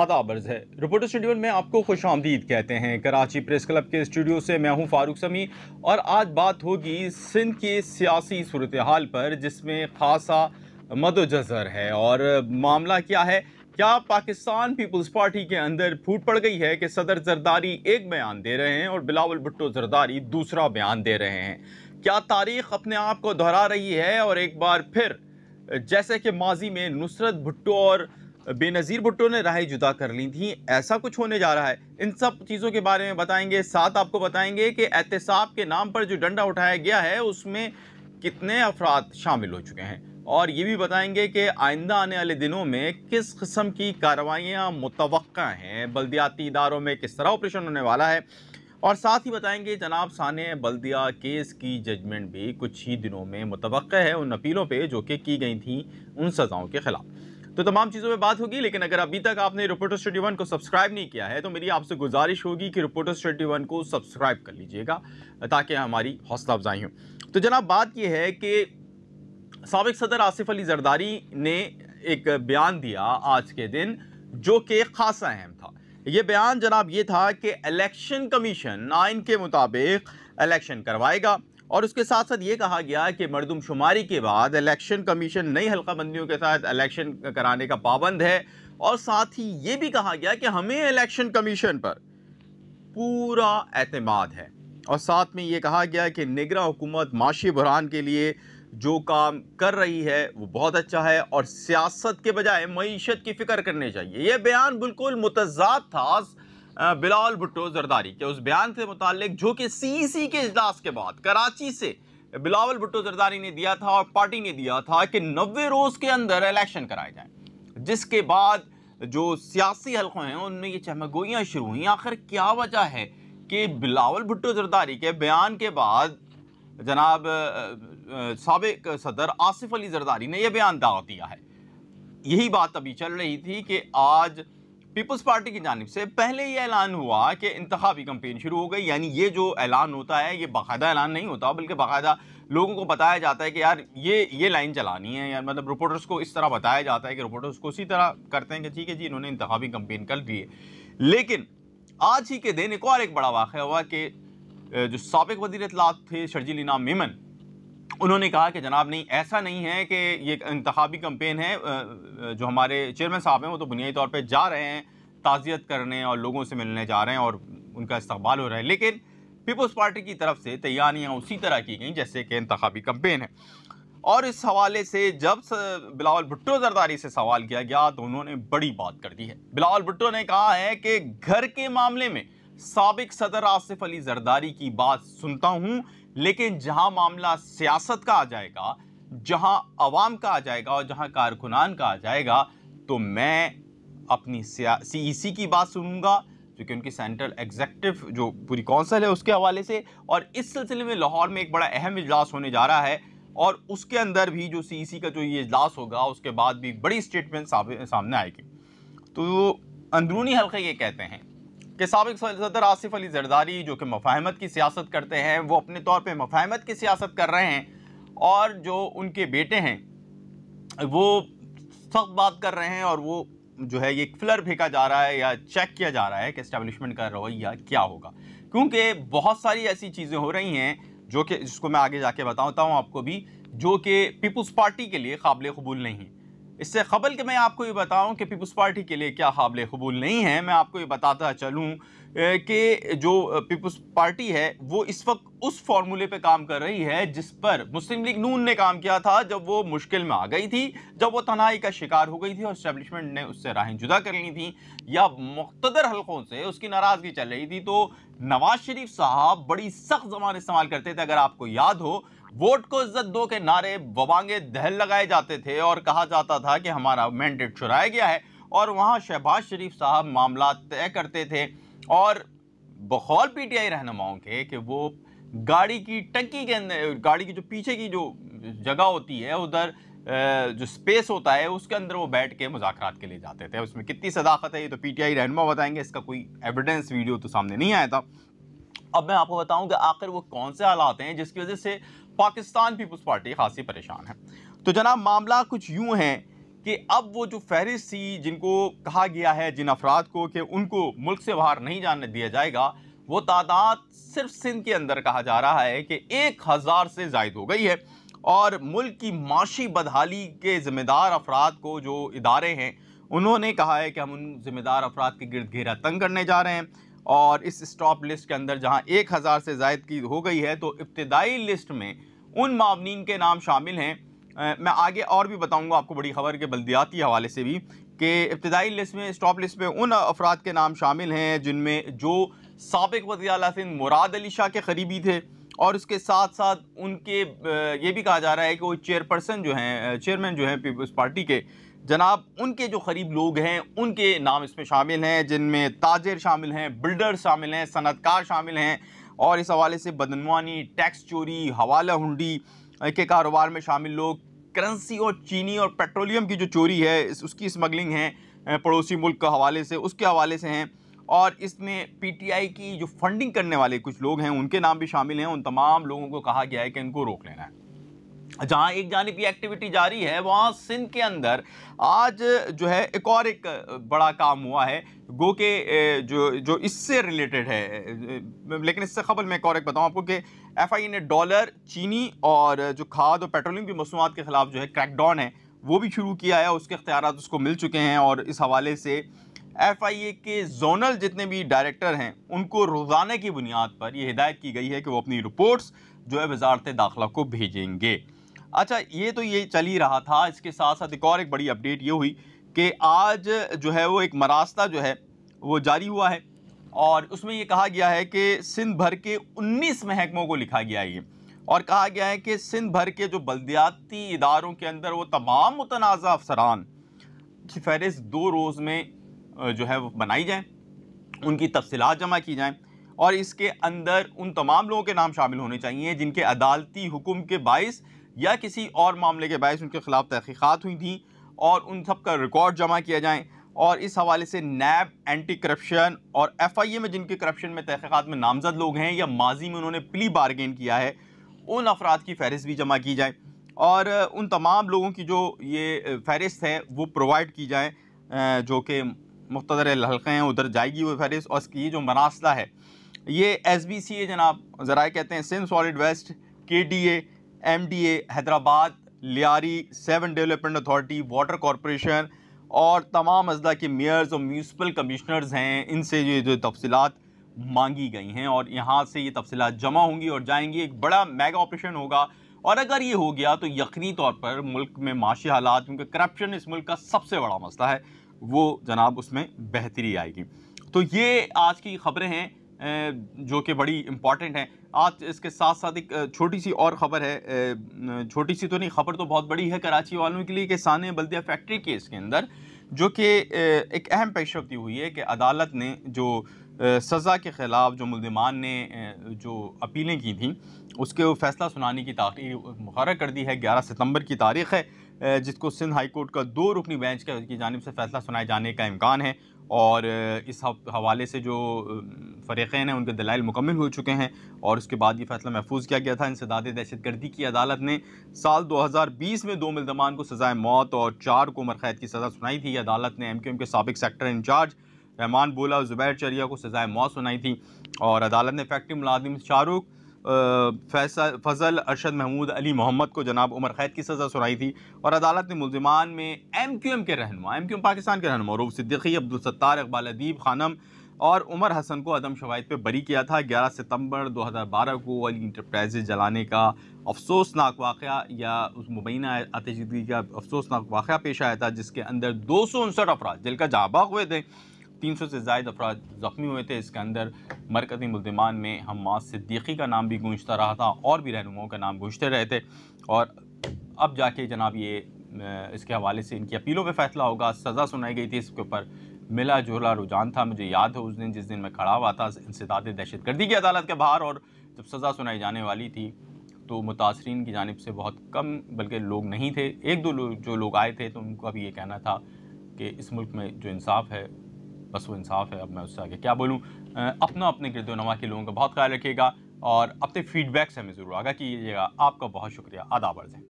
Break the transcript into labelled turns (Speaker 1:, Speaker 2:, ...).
Speaker 1: आदाब अर्ज है रिपोर्टर स्टूडियो में आपको खुश आमदीद कहते हैं कराची प्रेस क्लब के स्टूडियो से मैं हूं फारूक समी और आज बात होगी सिंध के सियासी सूरत हाल पर जिसमें खासा मदोजर है और मामला क्या है क्या पाकिस्तान पीपल्स पार्टी के अंदर फूट पड़ गई है कि सदर जरदारी एक बयान दे रहे हैं और बिलावल भुट्टो जरदारी दूसरा बयान दे रहे हैं क्या तारीख अपने आप को दोहरा रही है और एक बार फिर जैसे कि माजी में नुसरत भुट्टो और बेनज़ीर भुट्टो ने राहें जुदा कर ली थी ऐसा कुछ होने जा रहा है इन सब चीज़ों के बारे में बताएंगे साथ आपको बताएंगे कि एहतसाब के नाम पर जो डंडा उठाया गया है उसमें कितने अफराद शामिल हो चुके हैं और ये भी बताएंगे कि आइंदा आने वाले दिनों में किस कस्म की कार्रवाइयाँ मुतवक़ हैं बल्दियाती इदारों में किस तरह ऑपरेशन होने वाला है और साथ ही बताएंगे जनाब साने बल्दिया केस की जजमेंट भी कुछ ही दिनों में मुतव है उन अपीलों पर जो कि की गई थी उन सज़ाओं के ख़िलाफ़ तो तमाम चीज़ों पे बात होगी लेकिन अगर अभी तक आपने रिपोर्टर्स स्टडी वन को सब्सक्राइब नहीं किया है तो मेरी आपसे गुजारिश होगी कि रिपोर्टर्स स्टडी वन को सब्सक्राइब कर लीजिएगा ताकि हमारी हौसला अफजाई हो तो जनाब बात यह है कि सबक सदर आसिफ अली जरदारी ने एक बयान दिया आज के दिन जो कि खासा अहम था ये बयान जनाब ये था कि इलेक्शन कमीशन आइन के मुताबिक इलेक्शन करवाएगा और उसके साथ साथ ये कहा गया कि मरदमशुमारी के बाद इलेक्शन कमीशन नई हल्का बंदियों के साथ इलेक्शन कराने का पाबंद है और साथ ही ये भी कहा गया कि हमें इलेक्शन कमीशन पर पूरा अतमाद है और साथ में ये कहा गया कि निगरा हुकूमत माशी बहरान के लिए जो काम कर रही है वो बहुत अच्छा है और सियासत के बजाय मीशत की फ़िक्र करनी चाहिए यह बयान बिल्कुल मुतजाद था बिलाल भुट्टो जरदारी के उस बयान से मुतक जो कि सी सी के इजलास के बाद कराची से बिलावल भुट्टो जरदारी ने दिया था और पार्टी ने दिया था कि नबे रोज़ के अंदर इलेक्शन कराए जाए जिसके बाद जो सियासी हलकों हैं उनमें ये चहमगोइयाँ शुरू हुई आखिर क्या वजह है कि बिलावल भुट्टो जरदारी के बयान के बाद जनाब सबक सदर आसिफ अली जरदारी ने यह बयान दावा दिया है यही बात अभी चल रही थी कि आज पीपल्स पार्टी की जानब से पहले ये ऐलान हुआ कि इंतबी कम्पेन शुरू हो गई यानी ये जो ऐलान होता है ये बाकायदा ऐलान नहीं होता बल्कि बाकायदा लोगों को बताया जाता है कि यार ये ये लाइन चलानी है यार मतलब रिपोर्टर्स को इस तरह बताया जाता है कि रिपोर्टर्स को इसी तरह करते हैं कि ठीक है जी इन्होंने इंतबी कम्पेन कर दी है लेकिन आज ही के दिन एक और एक बड़ा वाक़ हुआ कि जो सबक वजीर इतलात थे शर्जील इनाम मेमन उन्होंने कहा कि जनाब नहीं ऐसा नहीं है कि ये इंतबी कम्पेन है जो हमारे चेयरमैन साहब हैं वो तो बुनियादी तौर पर जा रहे हैं ताज़ियत करने और लोगों से मिलने जा रहे हैं और उनका इस्तेमाल हो रहा है लेकिन पीपल्स पार्टी की तरफ से तैयारियाँ उसी तरह की गई जैसे कि इंतबी कम्पेन है और इस हवाले से जब बिलावल भुट्टो जरदारी से सवाल किया गया तो उन्होंने बड़ी बात कर दी है बिलावल भुट्टो ने कहा है कि घर के मामले में सबक सदर आसिफ अली जरदारी की बात सुनता हूं लेकिन जहां मामला सियासत का आ जाएगा जहां आवाम का आ जाएगा और जहां कारकुनान का आ जाएगा तो मैं अपनी सी e की बात सुनूंगा जो कि उनकी सेंट्रल एग्जेक्टिव जो पूरी कौंसल है उसके हवाले से और इस सिलसिले में लाहौर में एक बड़ा अहम इजलास होने जा रहा है और उसके अंदर भी जो सी e का जो ये इजलास होगा उसके बाद भी बड़ी स्टेटमेंट सामने आएगी तो अंदरूनी हल्के ये कहते हैं कि सबक सदर आसिफ अली जरदारी जो कि मफाहमत की सियासत करते हैं वो अपने तौर पर मफाहमत की सियासत कर रहे हैं और जो उनके बेटे हैं वो सख्त बात कर रहे हैं और वो जो है ये फ्लर फेंका जा रहा है या चेक किया जा रहा है कि इस्टेबलिशमेंट का रवैया क्या होगा क्योंकि बहुत सारी ऐसी चीज़ें हो रही हैं जो कि जिसको मैं आगे जाके बताता हूँ आपको भी जो कि पीपल्स पार्टी के लिए काबिल कबूल नहीं इससे कबल कि मैं आपको ये बताऊं कि पीपल्स पार्टी के लिए क्या काबिल कबूल नहीं है मैं आपको ये बताता चलूं कि जो पीपल्स पार्टी है वो इस वक्त उस फार्मूले पे काम कर रही है जिस पर मुस्लिम लीग नून ने काम किया था जब वो मुश्किल में आ गई थी जब वो तनाई का शिकार हो गई थी और इस्टेब्लिशमेंट ने उससे राहें जुदा कर ली थी या मुख्तर हलकों से उसकी नाराज़गी चल रही थी तो नवाज शरीफ साहब बड़ी सख्त जबान इस्तेमाल करते थे अगर आपको याद हो वोट को इज्जत दो के नारे वबांगे दहल लगाए जाते थे और कहा जाता था कि हमारा मैंडेट चुराया गया है और वहाँ शहबाज शरीफ साहब मामला तय करते थे और बखौल पीटीआई रहनुमाओं के कि वो गाड़ी की टंकी के अंदर गाड़ी की जो पीछे की जो जगह होती है उधर जो स्पेस होता है उसके अंदर वो बैठ के मुजाकर के लिए जाते थे उसमें कितनी सदाकत है ये तो पीटीआई रहनुमा बताएंगे इसका कोई एविडेंस वीडियो तो सामने नहीं आया था अब मैं आपको बताऊं कि आखिर वो कौन से हालात हैं जिसकी वजह से पाकिस्तान पीपल्स पार्टी खासी परेशान है तो जनाब मामला कुछ यूँ हैं कि अब वो जो फहरिस्त थी जिनको कहा गया है जिन अफराद को कि उनको मुल्क से बाहर नहीं जाने दिया जाएगा वो तादाद सिर्फ सिंध के अंदर कहा जा रहा है कि एक हज़ार से जायद हो गई है और मुल्क की माशी बदहाली के ज़िम्मेदार अफराद को जो इदारे हैं उन्होंने कहा है कि हम उन ज़िम्मेदार अफराद के गिरद घेरा तंग करने जा रहे हैं और इस स्टॉप लिस्ट के अंदर जहां एक हज़ार से जायद की हो गई है तो इब्तदाई लिस्ट में उन मामनिन के नाम शामिल हैं मैं आगे और भी बताऊंगा आपको बड़ी खबर के बल्दियाती हवाले से भी कि इब्तदाई लिस्ट में स्टॉप लिस्ट में उन अफराद के नाम शामिल हैं जिनमें जो सबक वजी अला मुराद अली शाह के करीबी थे और उसके साथ साथ उनके ये भी कहा जा रहा है कि वो चेयरपर्सन जो हैं चेयरमैन जो हैं पीपल्स पार्टी के जनाब उनके जो करीब लोग हैं उनके नाम इसमें शामिल हैं जिनमें ताजर शामिल हैं बिल्डर शामिल हैं सनतकार शामिल हैं और इस हवाले से बदनवानी टैक्स चोरी हवाला हुंडी के कारोबार में शामिल लोग करेंसी और चीनी और पेट्रोलियम की जो चोरी है इस उसकी स्मगलिंग है पड़ोसी मुल्क के हवाले से उसके हवाले से हैं और इसमें पीटीआई की जो फंडिंग करने वाले कुछ लोग हैं उनके नाम भी शामिल हैं उन तमाम लोगों को कहा गया है कि इनको रोक लेना है जहाँ एक जानब ये एक्टिविटी जारी है वहाँ सिंध के अंदर आज जो है एक और एक बड़ा काम हुआ है गो के जो जो इससे रिलेटेड है लेकिन इससे खबर मैं एक और एक बताऊँ आपको कि एफ आई ने डॉलर चीनी और जो खाद और पेट्रोलियम की मसूआत के ख़िलाफ़ जो है क्रैकडाउन है वो भी शुरू किया है उसके अख्तियार उसको मिल चुके हैं और इस हवाले से एफ आई ए के जोनल जितने भी डायरेक्टर हैं उनको रोज़ाना की बुनियाद पर यह हिदायत की गई है कि वो अपनी रिपोर्ट्स जो है वजारत दाखिला को भेजेंगे अच्छा ये तो ये चल ही रहा था इसके साथ साथ एक और एक बड़ी अपडेट ये हुई कि आज जो है वो एक मरास्ता जो है वो जारी हुआ है और उसमें ये कहा गया है कि सिंध भर के 19 महकमों को लिखा गया है ये और कहा गया है कि सिंध भर के जो बल्दियाती इदारों के अंदर वो तमाम मुतनाज़ अफसरान की फहरिस्त दो रोज़ में जो है वो बनाई जाए उनकी तफसलत जमा की जाएँ और इसके अंदर उन तमाम लोगों के नाम शामिल होने चाहिए जिनके अदालती हुकुम के बाईस या किसी और मामले के बायस उनके खिलाफ तहकीक़ात हुई थी और उन सब का रिकॉर्ड जमा किया जाए और इस हवाले से नैब एंटी करप्शन और एफ आई ए में जिनके करप्शन में तहकीक़ात में नामजद लोग हैं या माजी में उन्होंने प्ली बारगेन किया है उन अफराद की फहरिस्त भी जमा की जाए और उन तमाम लोगों की जो ये फहरिस्त है वो प्रोवाइड की जाए जो कि मुख्तर हल्के हैं उधर जाएगी वो फहरिस्त और इसकी जो मनासला है ये एस बी सी ए जनाब ज़रा कहते हैं सिंध सॉलिड वेस्ट के D A MDA Hyderabad Lyari seven development authority water corporation और तमाम अजला के मेयर्स और म्यूनसिपल कमिश्नर्स हैं इनसे ये जो तफसलत मांगी गई हैं और यहाँ से ये तफसलत जमा होंगी और जाएंगी एक बड़ा मेगा ऑपरेशन होगा और अगर ये हो गया तो यकनी तौर पर मुल्क में माशी हालात क्योंकि करप्शन इस मुल्क का सबसे बड़ा मसला है वो जनाब उसमें बेहतरी आएगी तो ये आज की खबरें हैं जो कि बड़ी इम्पॉर्टेंट है आज इसके साथ साथ एक छोटी सी और ख़बर है छोटी सी तो नहीं खबर तो बहुत बड़ी है कराची वालों के लिए कि सान बल्दिया फैक्ट्री केस के अंदर जो कि एक अहम पेशरफ्ती हुई है कि अदालत ने जो सज़ा के ख़िलाफ़ जो मुलमान ने जो अपीलें की थी उसके फैसला सुनाने की तारीख मुकर कर दी है ग्यारह सितम्बर की तारीख़ है जिसको सिंध हाई कोर्ट का दो रुकनी बेंच की जानब से फ़ैसला सुनाए जाने का इम्कान है और इस हवाले से जो फ़रीक़ैन हैं उनके दलाइल मुकम्मल हो चुके हैं और उसके बाद ये फैसला महफूज किया गया था इंसदाद दहशत गर्दी की अदालत ने साल 2020 में दो मुलजमान को सज़ाए मौत और चार को उमर कैद की सज़ा सुनाई थी अदालत ने एम क्यू एम के सबक सेक्टर इंचार्ज रहमान बोला और ज़ुबैर चरिया को सज़ाए मौत सुनाई थी और अदालत ने फैक्ट्री मुलाजिम शाहरुख फैसल फजल अरशद महमूद अली मोहम्मद को जनाब उमर क़ैद की सज़ा सुनाई थी और अदालत ने मुलजमान में एम क्यू एम के रहनुमा एम क्यू एम पाकिस्तान के रहनुमा रूफ सिद्दीकी अब्दुलसत्तार इकबाल अदीब खानम और उमर हसन को अदम शवायद पर बरी किया था ग्यारह सितम्बर दो हज़ार बारह को अली इंटरप्राइज जलाने का अफसोसनाक वाक़ या उस मुबैना आतजगी का अफसोसनाक वाक़ पेश आया था जिसके अंदर दो सौ उनसठ अफराज जेल का जाबा हुए थे 300 से जायद अफराद ज़ख्मी हुए थे इसके अंदर मरकज़ी मुलजमान में हमास सिद्दीकी का नाम भी गूंजता रहा था और भी रहनुमाओं का नाम गूंजते रहे थे और अब जाके जनाब ये इसके हवाले से इनकी अपीलों पर फैसला होगा सज़ा सुनाई गई थी इसके ऊपर मिला जुला रुझान था मुझे याद है उस दिन जिस दिन मैं खड़ा हुआ था इंसदाद दहशत गर्दी की अदालत के बाहर और जब सज़ा सुनाई जाने वाली थी तो मुतासरीन की जानब से बहुत कम बल्कि लोग नहीं थे एक दो लोग जो लोग आए थे तो उनका भी ये कहना था कि इस मुल्क में जो इंसाफ है बस वो इंसाफ है अब मैं उससे आगे क्या बोलूँ अपना अपने गिरदोनमा के लोगों का बहुत ख्याल रखिएगा और अपने फीडबैक से हमें ज़रूर आगा कीजिएगा आपका बहुत शुक्रिया आदाबर